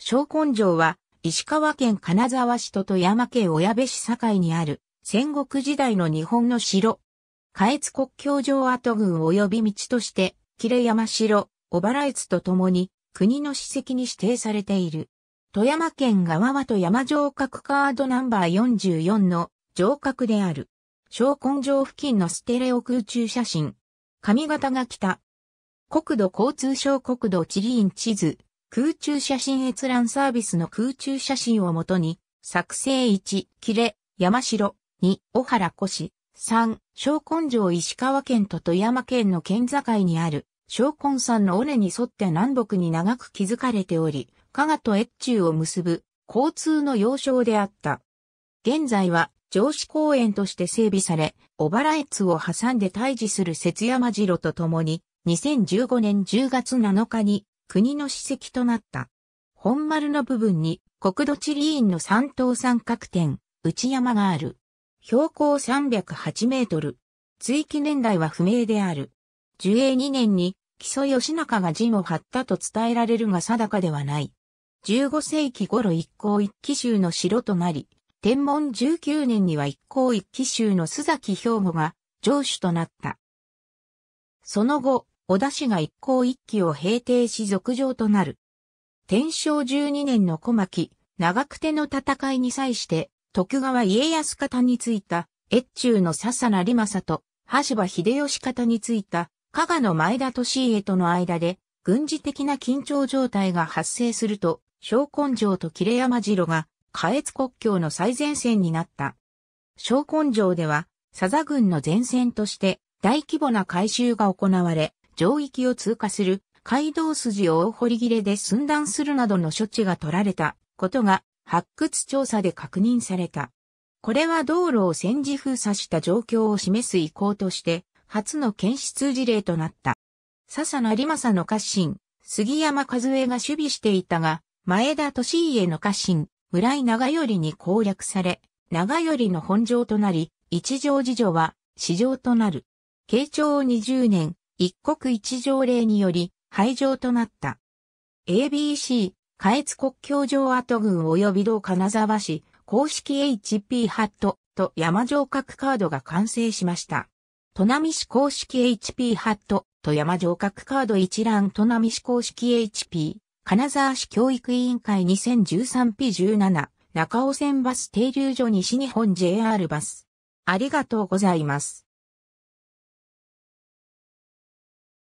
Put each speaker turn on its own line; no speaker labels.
小根城は、石川県金沢市と富山県小矢部市境にある、戦国時代の日本の城。下越国境城跡群及び道として、切山城、小原越とともに、国の史跡に指定されている。富山県側は富山城郭カードナンバー44の城郭である。小根城付近のステレオ空中写真。上方が北。国土交通省国土地理院地図。空中写真閲覧サービスの空中写真をもとに、作成1、キレ、山城、2、小原市、3、小根城石川県と富山県の県境にある、小根山の尾根に沿って南北に長く築かれており、加賀と越中を結ぶ交通の要衝であった。現在は城市公園として整備され、小原越を挟んで退治する雪山城ととに、2015年10月7日に国の史跡となった。本丸の部分に国土地理院の三等三角点、内山がある。標高308メートル。追記年代は不明である。樹永2年に木曽義仲が陣を張ったと伝えられるが定かではない。15世紀頃一向一騎州の城となり、天文19年には一向一騎州の須崎兵庫が城主となった。その後、織田氏が一向一揆を平定し続上となる。天正十二年の小牧、長久手の戦いに際して、徳川家康方についた、越中の笹成政と、橋場秀吉方についた、加賀の前田利家との間で、軍事的な緊張状態が発生すると、小根城と切山城が、下越国境の最前線になった。小根城では、佐々軍の前線として、大規模な改修が行われ、上域を通過する街道筋を大堀切れで寸断するなどの処置が取られたことが発掘調査で確認された。これは道路を戦時封鎖した状況を示す意向として初の検出事例となった。笹成政の家臣、杉山和恵が守備していたが、前田利家の家臣、村井長頼に攻略され、長頼の本城となり、一条次女は、市場となる。慶長20年、一国一条例により廃城となった。ABC、下越国境上跡群及び同金沢市、公式 HP ハットと山城角カードが完成しました。砺波市公式 HP ハットと山城角カード一覧砺波市公式 HP、金沢市教育委員会 2013P17、中尾線バス停留所西日本 JR バス。ありがとうございます。